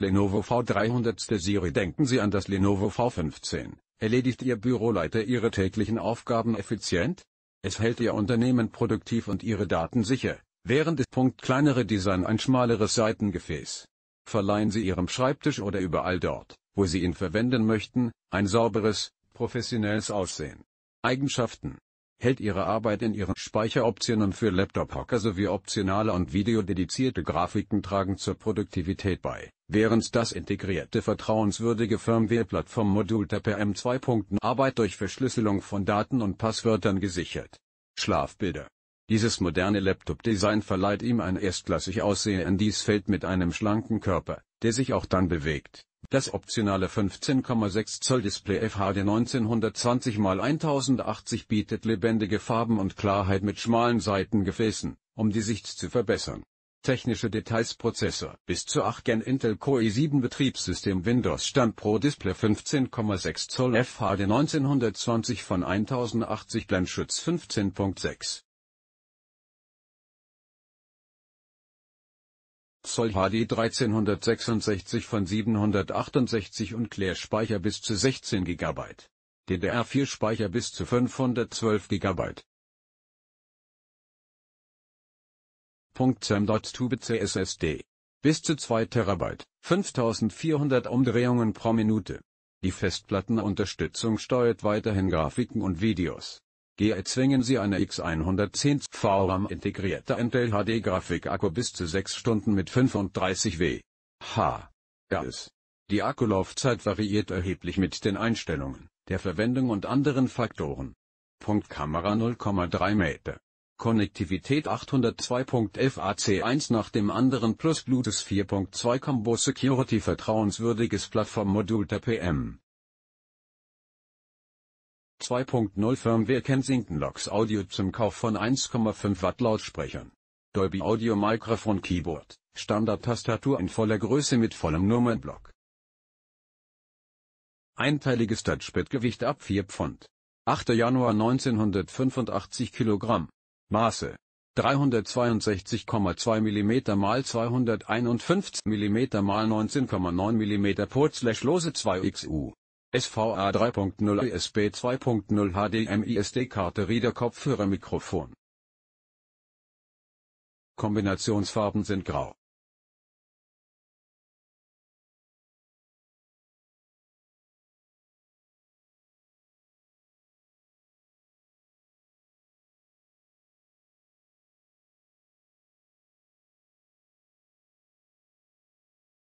Lenovo V300. Serie Denken Sie an das Lenovo V15. Erledigt Ihr Büroleiter Ihre täglichen Aufgaben effizient? Es hält Ihr Unternehmen produktiv und Ihre Daten sicher, während es Punkt kleinere Design ein schmaleres Seitengefäß. Verleihen Sie Ihrem Schreibtisch oder überall dort, wo Sie ihn verwenden möchten, ein sauberes, professionelles Aussehen. Eigenschaften hält ihre Arbeit in ihren Speicheroptionen für laptop hocker sowie optionale und videodedizierte Grafiken tragen zur Produktivität bei, während das integrierte vertrauenswürdige Firmware-Plattform-Modul TAPR M2. Arbeit durch Verschlüsselung von Daten und Passwörtern gesichert. Schlafbilder dieses moderne Laptop-Design verleiht ihm ein erstklassig Aussehen in dies Feld mit einem schlanken Körper, der sich auch dann bewegt. Das optionale 15,6 Zoll Display FHD 1920 x 1080 bietet lebendige Farben und Klarheit mit schmalen Seitengefäßen, um die Sicht zu verbessern. Technische Details Prozessor Bis zu 8 Gen Intel Core i7 Betriebssystem Windows Stand Pro Display 15,6 Zoll FHD 1920 von 1080 Blendschutz 15.6 Zoll HD 1366 von 768 und Klärspeicher bis zu 16 GB. DDR4-Speicher bis zu 512 GB. Sam.2 CSSD. Bis zu 2 TB, 5400 Umdrehungen pro Minute. Die Festplattenunterstützung steuert weiterhin Grafiken und Videos erzwingen sie eine X110 VRAM integrierte Intel HD Grafikakku bis zu 6 Stunden mit 35 W. H. s Die Akkulaufzeit variiert erheblich mit den Einstellungen, der Verwendung und anderen Faktoren. Punkt Kamera 0,3 Meter. Konnektivität 802.11 ac 1 nach dem anderen plus Bluetooth 4.2 Combo Security vertrauenswürdiges Plattformmodul der PM 2.0 Firmware Kensington Locks Audio zum Kauf von 1,5 Watt Lautsprechern. Dolby Audio Mikrofon Keyboard, Standard-Tastatur in voller Größe mit vollem Nummernblock. Einteiliges Touchpad Gewicht ab 4 Pfund. 8. Januar 1985 Kilogramm. Maße 362,2 mm x 251 mm x 19,9 mm Portslash lose 2XU SVA 3.0 USB 2.0 HDMI SD-Karte Reader Kopfhörer Mikrofon Kombinationsfarben sind grau